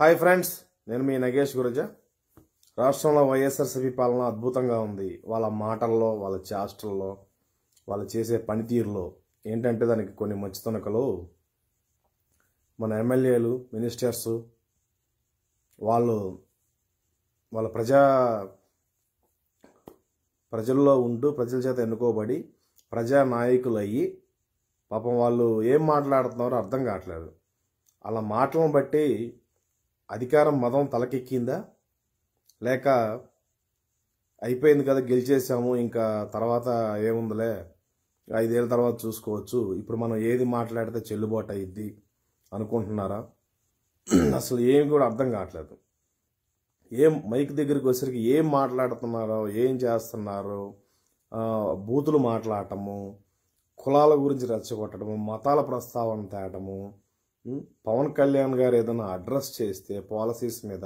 hi friends నేను మీ నగేష్ గురజ రాష్ట్రంలో వైఎస్ఆర్సీపీ పాలన అద్భుతంగా ఉంది వాళ్ళ మాటల్లో వాళ్ళ చేష్టల్లో వాళ్ళు చేసే పనితీరులో ఏంటంటే దానికి కొన్ని మంచి మన ఎమ్మెల్యేలు మినిస్టర్స్ వాళ్ళు వాళ్ళ ప్రజా ప్రజల్లో ఉంటూ ప్రజల చేత ఎన్నుకోబడి ప్రజానాయకులు అయ్యి పాపం వాళ్ళు ఏం మాట్లాడుతున్నారో అర్థం కావట్లేదు అలా మాటలను బట్టి అధికారం మదం తలకెక్కిందా లేక అయిపోయింది కదా గెలిచేసాము ఇంకా తర్వాత ఏముందిలే ఐదేళ్ళ తర్వాత చూసుకోవచ్చు ఇప్పుడు మనం ఏది మాట్లాడితే చెల్లుబాటు అయ్యిద్ది అనుకుంటున్నారా అసలు ఏమి కూడా అర్థం కావట్లేదు ఏం మైక్ దగ్గరికి వచ్చరికి ఏం మాట్లాడుతున్నారో ఏం చేస్తున్నారో బూతులు మాట్లాడటము కులాల గురించి రెచ్చగొట్టడము మతాల ప్రస్తావన తేటము పవన్ కళ్యాణ్ గారు ఏదైనా అడ్రస్ చేస్తే పాలసీస్ మీద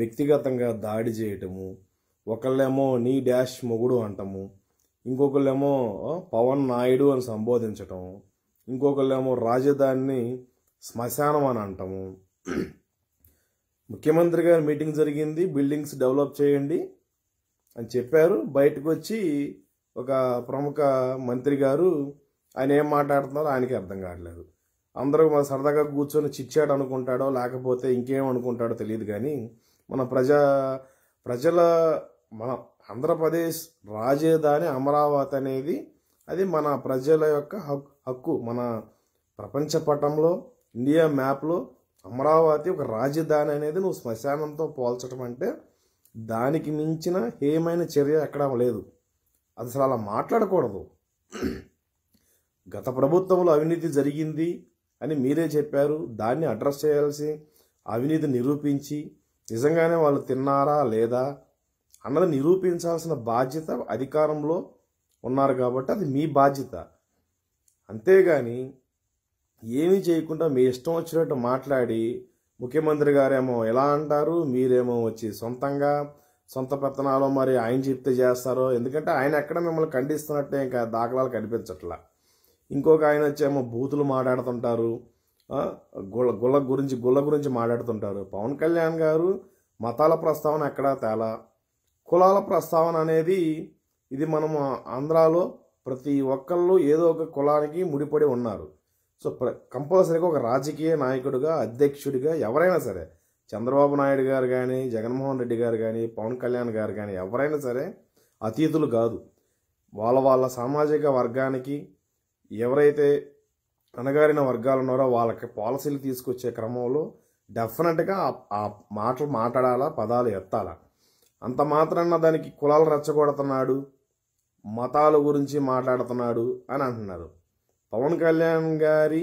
వ్యక్తిగతంగా దాడి చేయటము ఒకళ్ళేమో నీ డాష్ మొగుడు అంటము ఇంకొకళ్ళేమో పవన్ నాయుడు అని సంబోధించటం ఇంకొకళ్ళేమో రాజధానిని శ్మశానం అని అంటాము ముఖ్యమంత్రి గారు మీటింగ్ జరిగింది బిల్డింగ్స్ డెవలప్ చేయండి అని చెప్పారు బయటకు వచ్చి ఒక ప్రముఖ మంత్రి గారు ఆయన ఏం మాట్లాడుతున్నారో ఆయనకి అర్థం కావట్లేదు అందరూ మన సరదాగా కూర్చొని చిచ్చాడు అనుకుంటాడో లేకపోతే ఇంకేం అనుకుంటాడో తెలియదు కానీ మన ప్రజా ప్రజల మన ఆంధ్రప్రదేశ్ రాజధాని అమరావతి అనేది అది మన ప్రజల యొక్క హక్కు మన ప్రపంచ పటంలో ఇండియా మ్యాప్లో అమరావతి ఒక రాజధాని అనేది నువ్వు శ్మశానంతో పోల్చడం అంటే దానికి మించిన హేమైన చర్య ఎక్కడ లేదు అసలు అలా మాట్లాడకూడదు గత ప్రభుత్వంలో అవినీతి జరిగింది అని మీరే చెప్పారు దాన్ని అడ్రస్ చేయాల్సి అవినీతి నిరూపించి నిజంగానే వాళ్ళు తిన్నారా లేదా అన్నది నిరూపించాల్సిన బాధ్యత అధికారంలో ఉన్నారు కాబట్టి అది మీ బాధ్యత అంతేగాని ఏమీ చేయకుండా మీ ఇష్టం వచ్చినట్టు మాట్లాడి ముఖ్యమంత్రి గారేమో ఎలా అంటారు మీరేమో వచ్చి సొంతంగా సొంత పెత్తనాలో మరి ఆయన చెప్తే చేస్తారో ఎందుకంటే ఆయన ఎక్కడ మిమ్మల్ని ఖండిస్తున్నట్టే ఇంకా దాఖలాలు కనిపించట్లా ఇంకొక ఆయన వచ్చేమో బూతులు మాట్లాడుతుంటారు గుళ్ళ గుళ్ళ గురించి గుళ్ళ గురించి మాట్లాడుతుంటారు పవన్ కళ్యాణ్ గారు మతాల ప్రస్తావన ఎక్కడా తేలా కులాల ప్రస్తావన అనేది ఇది మనము ఆంధ్రాలో ప్రతి ఒక్కళ్ళు ఏదో ఒక కులానికి ముడిపడి ఉన్నారు సో కంపల్సరీగా ఒక రాజకీయ నాయకుడిగా అధ్యక్షుడిగా ఎవరైనా సరే చంద్రబాబు నాయుడు గారు కానీ జగన్మోహన్ రెడ్డి గారు కానీ పవన్ కళ్యాణ్ గారు కానీ ఎవరైనా సరే అతీతులు కాదు వాళ్ళ వాళ్ళ సామాజిక వర్గానికి ఎవరైతే అణగారిన వర్గాలు ఉన్నారో వాళ్ళకి పాలసీలు తీసుకొచ్చే క్రమంలో డెఫినెట్గా ఆ మాటలు మాట్లాడాలా పదాలు ఎత్తాలా అంత మాత్రాన దానికి కులాలు రెచ్చగొడుతున్నాడు మతాల గురించి మాట్లాడుతున్నాడు అని అంటున్నారు పవన్ కళ్యాణ్ గారి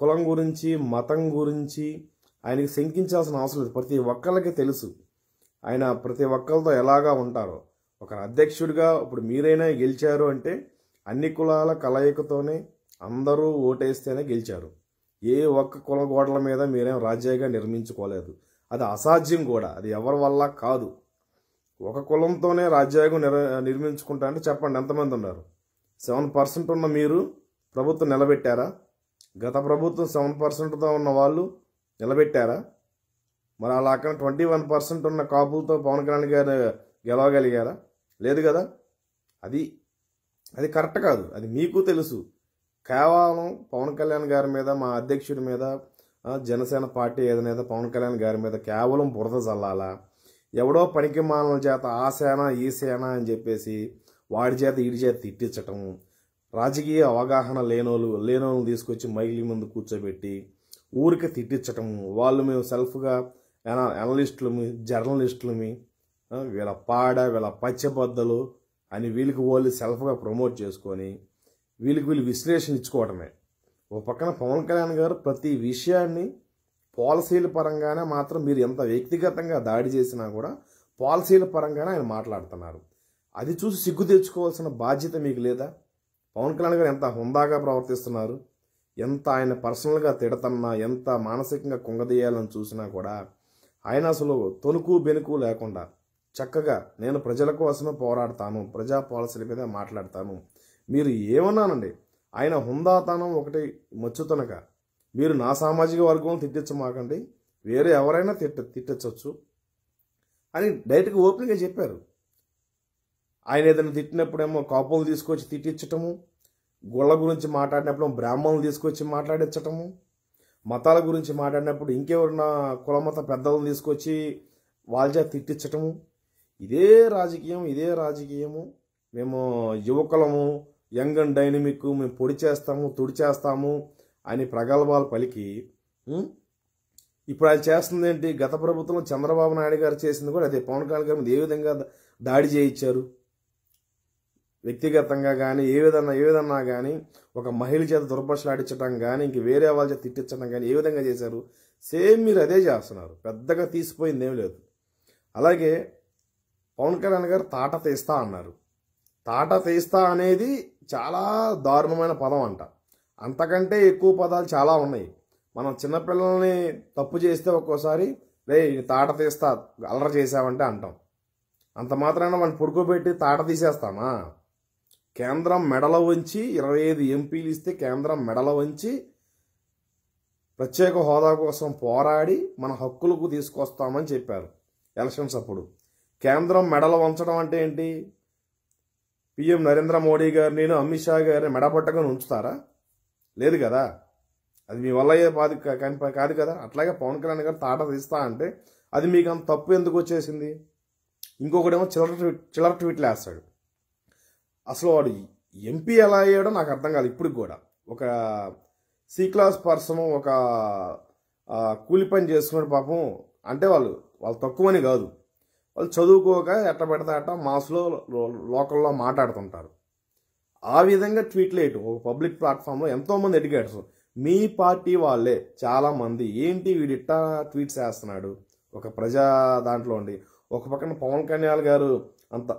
కులం గురించి మతం గురించి ఆయనకి శంకించాల్సిన అవసరం లేదు ప్రతి ఒక్కళ్ళకి తెలుసు ఆయన ప్రతి ఒక్కరితో ఎలాగా ఉంటారో ఒక అధ్యక్షుడిగా ఇప్పుడు మీరైనా గెలిచారు అంటే అన్ని కులాల కలయికతోనే అందరూ ఓటేస్తేనే గెలిచారు ఏ ఒక్క కుల గోడల మీద మీరేం రాజ్యాగా నిర్మించుకోలేదు అది అసాధ్యం కూడా అది ఎవరి వల్ల కాదు ఒక కులంతోనే రాజ్యాంగం నిర్ నిర్మించుకుంటా అంటే చెప్పండి ఎంతమంది ఉన్నారు సెవెన్ పర్సెంట్ ఉన్న మీరు ప్రభుత్వం నిలబెట్టారా గత ప్రభుత్వం సెవెన్ పర్సెంట్తో ఉన్న వాళ్ళు నిలబెట్టారా మరి అలా అక్కడ ట్వంటీ వన్ పర్సెంట్ ఉన్న కాపులతో పవన్ కళ్యాణ్ గారు గెలవగలిగారా లేదు కదా అది అది కరెక్ట్ కాదు అది మీకు తెలుసు కేవలం పవన్ కళ్యాణ్ గారి మీద మా అధ్యక్షుడి మీద జనసేన పార్టీ ఏదైనా పవన్ కళ్యాణ్ గారి మీద కేవలం బురద చల్లాలా ఎవడో పనికి మానల చేత ఆ సేన ఈ సేన అని చెప్పేసి వాడి చేత ఈడి చేత తిట్టించటం రాజకీయ అవగాహన లేనోళ్ళు లేనోళ్ళని తీసుకొచ్చి మైలి ముందు కూర్చోబెట్టి ఊరికే తిట్టించటం వాళ్ళు మేము సెల్ఫ్గా అనలిస్టులు జర్నలిస్టులమి వీళ్ళ పాడ వీళ్ళ పచ్చబద్దలు అని వీళ్ళకి వాళ్ళు సెల్ఫ్గా ప్రమోట్ చేసుకొని వీళ్ళకి వీళ్ళు విశ్లేషణ ఇచ్చుకోవటమే ఒక పక్కన పవన్ కళ్యాణ్ గారు ప్రతి విషయాన్ని పాలసీల పరంగానే మాత్రం మీరు ఎంత వ్యక్తిగతంగా దాడి చేసినా కూడా పాలసీల పరంగానే ఆయన మాట్లాడుతున్నారు అది చూసి సిగ్గు తెచ్చుకోవాల్సిన బాధ్యత మీకు లేదా పవన్ కళ్యాణ్ గారు ఎంత హుందాగా ప్రవర్తిస్తున్నారు ఎంత ఆయన పర్సనల్గా తిడతన్నా ఎంత మానసికంగా కుంగదీయాలని చూసినా కూడా ఆయన అసలు తొనుకు బెనుకు లేకుండా చక్కగా నేను ప్రజల కోసమే పోరాడతాను ప్రజా పాలసీల మీద మాట్లాడతాను మీరు ఏమన్నానండి ఆయన హుందాతనం ఒకటి మచ్చుతనక మీరు నా సామాజిక వర్గం తిట్టించమాకండి వేరే ఎవరైనా తిట్ట తిట్టచ్చు అని డైరెక్ట్గా ఓపెన్గా చెప్పారు ఆయన ఏదైనా తిట్టినప్పుడేమో కాపులు తీసుకొచ్చి తిట్టించటము గుళ్ళ గురించి మాట్లాడినప్పుడు బ్రాహ్మణులు తీసుకొచ్చి మాట్లాడించటము మతాల గురించి మాట్లాడినప్పుడు ఇంకెవరన్నా కులమత పెద్దలను తీసుకొచ్చి వాళ్ళ తిట్టించటము ఇదే రాజకీయం ఇదే రాజకీయము మేము యువకులము యంగ్ అండ్ డైనమిక్ మేము పొడి చేస్తాము తుడి చేస్తాము అని ప్రగల్భాలు పలికి ఇప్పుడు అది చేస్తుంది ఏంటి గత ప్రభుత్వం చంద్రబాబు నాయుడు గారు చేసింది కూడా అదే పవన్ కళ్యాణ్ గారు ఏ విధంగా దాడి చేయించారు వ్యక్తిగతంగా కానీ ఏ విధంగా ఏ విధంగా కానీ ఒక మహిళ చేత ఆడించడం కానీ ఇంక వేరే వాళ్ళ చేత తిట్టించడం కానీ ఏ విధంగా చేశారు సేమ్ మీరు అదే చేస్తున్నారు పెద్దగా తీసిపోయింది ఏం లేదు అలాగే పవన్ కళ్యాణ్ గారు తాట తీస్తా అన్నారు తాట తీస్తా అనేది చాలా దారుణమైన పదం అంట అంతకంటే ఎక్కువ పదాలు చాలా ఉన్నాయి మనం చిన్నపిల్లల్ని తప్పు చేస్తే ఒక్కోసారి రే తాట తీస్తా అల్లర చేసావంటే అంటాం అంత మాత్రాన మనం పుడుకోబెట్టి తాట తీసేస్తామా కేంద్రం మెడల వంచి ఇరవై ఐదు ఎంపీలు ఇస్తే కేంద్రం మెడల వంచి ప్రత్యేక హోదా కోసం పోరాడి మన హక్కులకు తీసుకొస్తామని చెప్పారు ఎలక్షన్స్ అప్పుడు కేంద్రం మెడల వంచడం అంటే ఏంటి పిఎం నరేంద్ర మోడీ గారు నేను అమిత్ షా గారిని మెడపట్టకుని ఉంచుతారా లేదు కదా అది మీ వల్ల బాధ కాదు కదా అట్లాగే పవన్ కళ్యాణ్ గారు తాట తీస్తా అంటే అది మీకు అంత తప్పు ఎందుకు వచ్చేసింది ఇంకొకటేమో చిల్లర ట్వీట్ చిల్లర ట్వీట్లు వేస్తాడు అసలు వాడు ఎంపీ ఎలా అయ్యాడో నాకు అర్థం కాదు ఇప్పుడు కూడా ఒక సి క్లాస్ పర్సన్ ఒక కూలి పని చేసుకుని పాపం అంటే వాళ్ళు వాళ్ళు తక్కువని కాదు వాళ్ళు చదువుకోక ఎట్ట పెడతా అట్ట మాస్లో లోకల్లో మాట్లాడుతుంటారు ఆ విధంగా ట్వీట్లు వేయటం ఒక పబ్లిక్ ప్లాట్ఫామ్లో ఎంతోమంది ఎడ్యుకేటర్స్ మీ పార్టీ వాళ్ళే చాలామంది ఏంటి వీడిట్టా ట్వీట్స్ వేస్తున్నాడు ఒక ప్రజా దాంట్లో ఉండి ఒక పక్కన పవన్ కళ్యాణ్ గారు అంత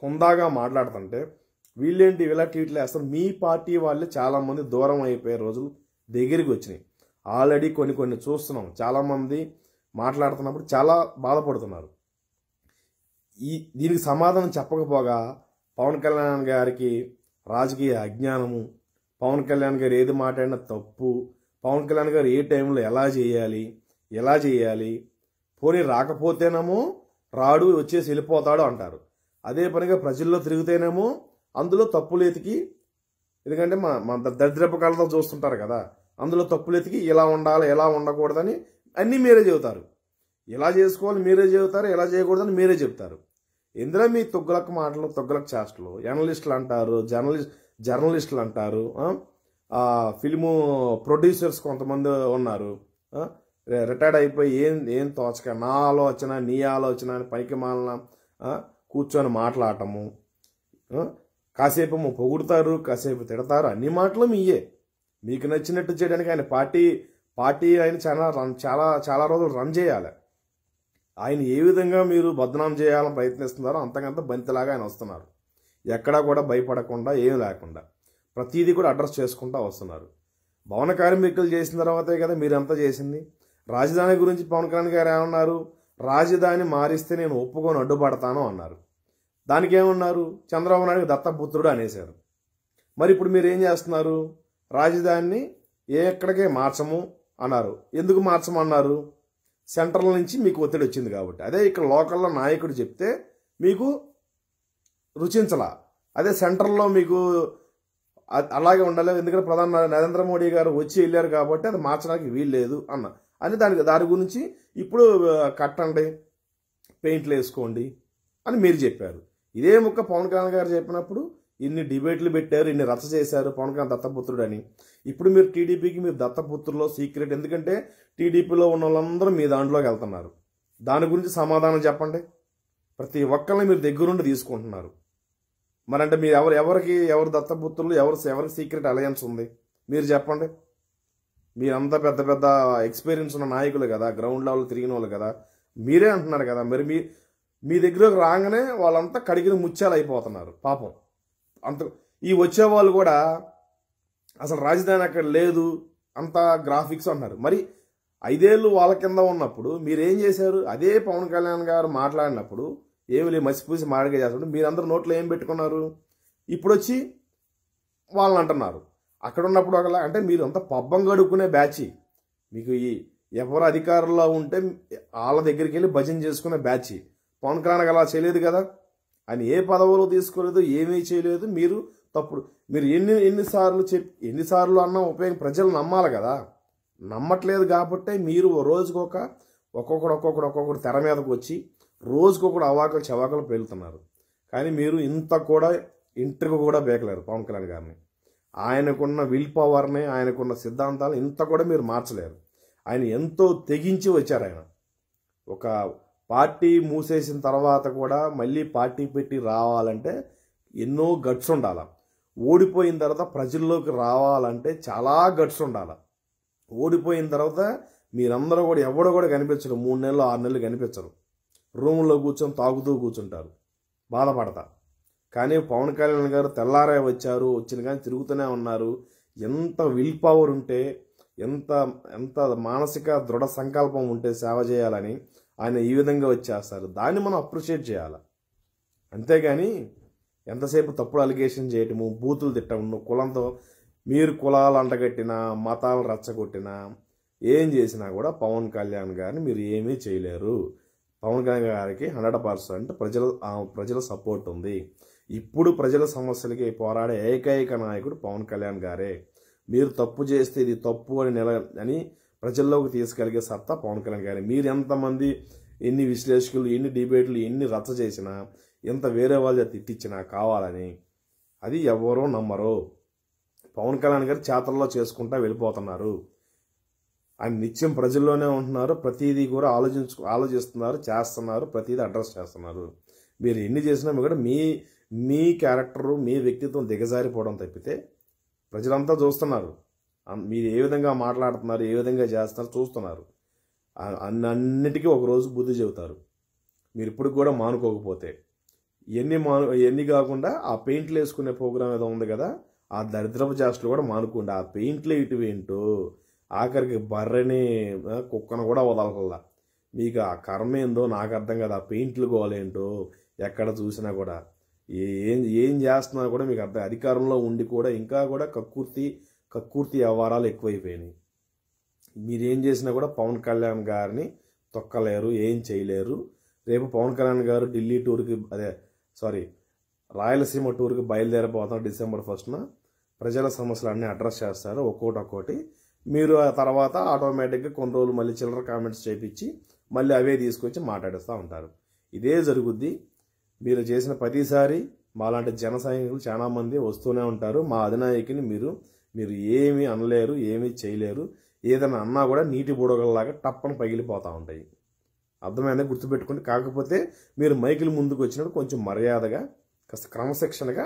హుందాగా మాట్లాడుతుంటే వీళ్ళేంటి ఇలా ట్వీట్లు వేస్తారు మీ పార్టీ వాళ్ళే చాలామంది దూరం అయిపోయే రోజులు దగ్గరికి వచ్చినాయి ఆల్రెడీ కొన్ని కొన్ని చూస్తున్నాం చాలామంది మాట్లాడుతున్నప్పుడు చాలా బాధపడుతున్నారు ఈ దీనికి సమాధానం చెప్పకపోగా పవన్ కళ్యాణ్ గారికి రాజకీయ అజ్ఞానము పవన్ కళ్యాణ్ గారు ఏది మాట్లాడినా తప్పు పవన్ కళ్యాణ్ గారు ఏ టైంలో ఎలా చేయాలి ఎలా చేయాలి పోనీ రాకపోతేనేమో రాడు వచ్చేసి వెళ్ళిపోతాడు అంటారు అదే పనిగా ప్రజల్లో తిరిగితేనేమో అందులో తప్పులేతికి ఎందుకంటే మా మన దరిద్రపు చూస్తుంటారు కదా అందులో తప్పులేతికి ఇలా ఉండాలి ఎలా ఉండకూడదని అన్నీ మీరే చెబుతారు ఇలా చేసుకోవాలి మీరే చెబుతారు ఎలా చేయకూడదని మీరే చెప్తారు ఇందులో మీ తొగ్గులకు మాటలు తొగ్గులకు చేష్టలు జర్నలిస్టులు అంటారు జర్నలిస్ట్ జర్నలిస్టులు అంటారు ఫిల్ము ప్రొడ్యూసర్స్ కొంతమంది ఉన్నారు రిటైర్డ్ అయిపోయి ఏం ఏం తోచక నా ఆలోచన నీ ఆలోచన పైకి మాలన కూర్చొని మాట్లాడటము కాసేపు పొగుడతారు కాసేపు తిడతారు అన్ని మాటలు మీయే మీకు నచ్చినట్టు చేయడానికి ఆయన పార్టీ పార్టీ ఆయన చాలా రన్ చాలా చాలా రోజులు రన్ చేయాలి ఆయన ఏ విధంగా మీరు బద్నాం చేయాలని ప్రయత్నిస్తున్నారో అంతకంత బంతిలాగా ఆయన వస్తున్నారు ఎక్కడా కూడా భయపడకుండా ఏం లేకుండా ప్రతీది కూడా అడ్రస్ చేసుకుంటూ వస్తున్నారు భవన కార్మికులు చేసిన తర్వాతే కదా మీరంతా చేసింది రాజధాని గురించి పవన్ కళ్యాణ్ గారు ఏమన్నారు రాజధాని మారిస్తే నేను ఒప్పుకొని అడ్డుపడతాను అన్నారు దానికి ఏమన్నారు చంద్రబాబు నాయుడు దత్తపుత్రుడు అనేశారు మరి ఇప్పుడు మీరు ఏం చేస్తున్నారు రాజధానిని ఎక్కడికే మార్చము అన్నారు ఎందుకు మార్చమన్నారు సెంట్రల్ నుంచి మీకు ఒత్తిడి వచ్చింది కాబట్టి అదే ఇక్కడ లోకల్లో నాయకుడు చెప్తే మీకు రుచించలా అదే సెంట్రల్లో మీకు అలాగే ఉండాలి ఎందుకంటే ప్రధాన నరేంద్ర మోడీ గారు వచ్చి వెళ్ళారు కాబట్టి అది మార్చడానికి వీల్లేదు అన్న అని దానికి దాని గురించి ఇప్పుడు కట్టండి పెయింట్లు వేసుకోండి అని మీరు చెప్పారు ఇదే ముక్క పవన్ కళ్యాణ్ గారు చెప్పినప్పుడు ఇన్ని డిబేట్లు పెట్టారు ఇన్ని రచ్చ చేశారు పవన్ కళ్యాణ్ దత్తపుత్రుడు అని ఇప్పుడు మీరు టీడీపీకి మీరు దత్తపుత్రులో సీక్రెట్ ఎందుకంటే టీడీపీలో ఉన్న వాళ్ళందరూ మీ దాంట్లోకి వెళ్తున్నారు దాని గురించి సమాధానం చెప్పండి ప్రతి ఒక్కరిని మీరు దగ్గరుండి తీసుకుంటున్నారు మరంటే మీరు ఎవరు ఎవరికి ఎవరు దత్తపుత్రులు ఎవరు ఎవరికి సీక్రెట్ అలయన్స్ ఉంది మీరు చెప్పండి మీరంతా పెద్ద పెద్ద ఎక్స్పీరియన్స్ ఉన్న నాయకులు కదా గ్రౌండ్ లెవెల్ తిరిగిన వాళ్ళు కదా మీరే అంటున్నారు కదా మరి మీ మీ దగ్గరకు రాగానే వాళ్ళంతా కడిగిన ముత్యాలు అయిపోతున్నారు పాపం అంత ఈ వచ్చేవాళ్ళు కూడా అసలు రాజధాని అక్కడ లేదు అంత గ్రాఫిక్స్ అన్నారు మరి ఐదేళ్ళు వాళ్ళ కింద ఉన్నప్పుడు మీరేం చేశారు అదే పవన్ కళ్యాణ్ గారు మాట్లాడినప్పుడు ఏమి లేదు మసిపూసి మాడిగా చేస్తుంటే మీరందరూ నోట్లో ఏం పెట్టుకున్నారు ఇప్పుడు వచ్చి వాళ్ళని అంటున్నారు అక్కడ ఉన్నప్పుడు ఒకలా అంటే మీరు అంత పబ్బం గడుక్కునే బ్యాచ్ మీకు ఈ ఎవరు అధికారంలో ఉంటే వాళ్ళ దగ్గరికి వెళ్ళి భజన చేసుకునే బ్యాచ్ పవన్ కళ్యాణ్ అలా చేయలేదు కదా ఆయన ఏ పదవులు తీసుకోలేదు ఏమీ చేయలేదు మీరు తప్పుడు మీరు ఎన్ని ఎన్నిసార్లు చెప్ ఎన్నిసార్లు అన్నా ఉపయోగం ప్రజలు నమ్మాలి కదా నమ్మట్లేదు కాబట్టే మీరు రోజుకొక ఒక్కొక్కడు ఒక్కొక్కడు ఒక్కొక్కడు తెర మీదకు వచ్చి రోజుకొకడు అవాకలు చవాకలు పేలుతున్నారు కానీ మీరు ఇంత కూడా ఇంటికి కూడా బేకలేరు పవన్ కళ్యాణ్ గారిని ఆయనకున్న విల్ పవర్ని ఆయనకున్న సిద్ధాంతాలు ఇంత కూడా మీరు మార్చలేరు ఆయన ఎంతో తెగించి వచ్చారు ఆయన ఒక పార్టీ మూసేసిన తర్వాత కూడా మళ్ళీ పార్టీ పెట్టి రావాలంటే ఎన్నో గట్స్ ఉండాలి ఓడిపోయిన తర్వాత ప్రజల్లోకి రావాలంటే చాలా గట్స్ ఉండాలి ఓడిపోయిన తర్వాత మీరందరూ కూడా ఎవడో కూడా కనిపించరు మూడు నెలలు ఆరు నెలలు కనిపించరు రూమ్లో కూర్చొని తాగుతూ కూర్చుంటారు బాధపడతారు కానీ పవన్ కళ్యాణ్ గారు తెల్లారే వచ్చారు వచ్చిన కానీ తిరుగుతూనే ఉన్నారు ఎంత విల్ పవర్ ఉంటే ఎంత ఎంత మానసిక దృఢ సంకల్పం ఉంటే సేవ చేయాలని ఆయన ఈ విధంగా వచ్చేస్తారు దాన్ని మనం అప్రిషియేట్ చేయాలి అంతేగాని ఎంతసేపు తప్పుడు అలిగేషన్ చేయటము బూతులు తిట్టము కులంతో మీరు కులాలు అంటగట్టినా మతాలు రచ్చగొట్టినా ఏం చేసినా కూడా పవన్ కళ్యాణ్ గారిని మీరు ఏమీ చేయలేరు పవన్ కళ్యాణ్ గారికి హండ్రెడ్ పర్సెంట్ ప్రజల ప్రజల సపోర్ట్ ఉంది ఇప్పుడు ప్రజల సమస్యలకి పోరాడే ఏకైక నాయకుడు పవన్ కళ్యాణ్ గారే మీరు తప్పు చేస్తే ఇది తప్పు అని నిల అని ప్రజల్లోకి తీసుకెళ్లిగే సత్తా పవన్ కళ్యాణ్ గారి మీరు ఎంతమంది ఎన్ని విశ్లేషకులు ఎన్ని డిబేట్లు ఎన్ని రచ్చ చేసినా ఎంత వేరే వాళ్ళ తిట్టించినా కావాలని అది ఎవరో నమ్మరు పవన్ కళ్యాణ్ గారు చేతల్లో చేసుకుంటా వెళ్ళిపోతున్నారు ఆయన నిత్యం ప్రజల్లోనే ఉంటున్నారు ప్రతిదీ కూడా ఆలోచించు ఆలోచిస్తున్నారు చేస్తున్నారు ప్రతిదీ అడ్రస్ చేస్తున్నారు మీరు ఎన్ని చేసినా కూడా మీ మీ క్యారెక్టరు మీ వ్యక్తిత్వం దిగజారిపోవడం తప్పితే ప్రజలంతా చూస్తున్నారు మీరు ఏ విధంగా మాట్లాడుతున్నారు ఏ విధంగా చేస్తున్నారు చూస్తున్నారు అన్నన్నిటికీ ఒకరోజు బుద్ధి చెబుతారు మీరు ఇప్పుడు కూడా మానుకోకపోతే ఎన్ని మాను ఎన్ని కాకుండా ఆ పెయింట్లు వేసుకునే ప్రోగ్రాం ఏదో ఉంది కదా ఆ దరిద్రపు చేస్తులు కూడా మానుకోండి ఆ పెయింట్లు ఇటువేంటో ఆఖరికి బర్రని కుక్కను కూడా వదలకల్లా మీకు ఆ కర్మ ఏందో నాకు అర్థం కదా ఆ పెయింట్లు గోలేంటో ఎక్కడ చూసినా కూడా ఏం ఏం చేస్తున్నా కూడా మీకు అర్థం అధికారంలో ఉండి కూడా ఇంకా కూడా కక్కుర్తి కక్కుర్తి వ్యవహారాలు ఎక్కువైపోయినాయి మీరేం చేసినా కూడా పవన్ కళ్యాణ్ గారిని తొక్కలేరు ఏం చేయలేరు రేపు పవన్ కళ్యాణ్ గారు ఢిల్లీ టూర్కి అదే సారీ రాయలసీమ టూర్కి బయలుదేరబోతున్నారు డిసెంబర్ ఫస్ట్న ప్రజల సమస్యలన్నీ అడ్రస్ చేస్తారు ఒక్కోటి ఒక్కోటి మీరు ఆ తర్వాత ఆటోమేటిక్గా కొన్ని రోజులు మళ్ళీ చిల్లర కామెంట్స్ చేపించి మళ్ళీ అవే తీసుకొచ్చి మాట్లాడేస్తూ ఉంటారు ఇదే జరుగుద్ది మీరు చేసిన ప్రతిసారి మాలాంటి జన సైనికులు చాలామంది వస్తూనే ఉంటారు మా అధినాయకుని మీరు మీరు ఏమీ అనలేరు ఏమీ చేయలేరు ఏదైనా అన్నా కూడా నీటి బుడగలలాగా టప్పన పగిలిపోతూ ఉంటాయి అర్థమైందా గుర్తుపెట్టుకోండి కాకపోతే మీరు మైకులు ముందుకు వచ్చినప్పుడు కొంచెం మర్యాదగా కాస్త క్రమశిక్షణగా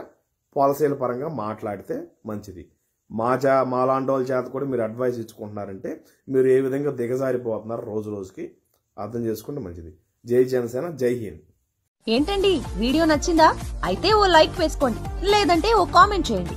పాలసీల పరంగా మాట్లాడితే మంచిది మా చా మాలాంటి వాళ్ళ చేత కూడా మీరు అడ్వైస్ ఇచ్చుకుంటున్నారంటే మీరు ఏ విధంగా దిగజారిపోతున్నారు రోజు రోజుకి అర్థం చేసుకుంటే మంచిది జై జనసేన జై హింద్ ఏంటండి వీడియో నచ్చిందా అయితే ఓ లైక్ వేసుకోండి లేదంటే ఓ కామెంట్ చేయండి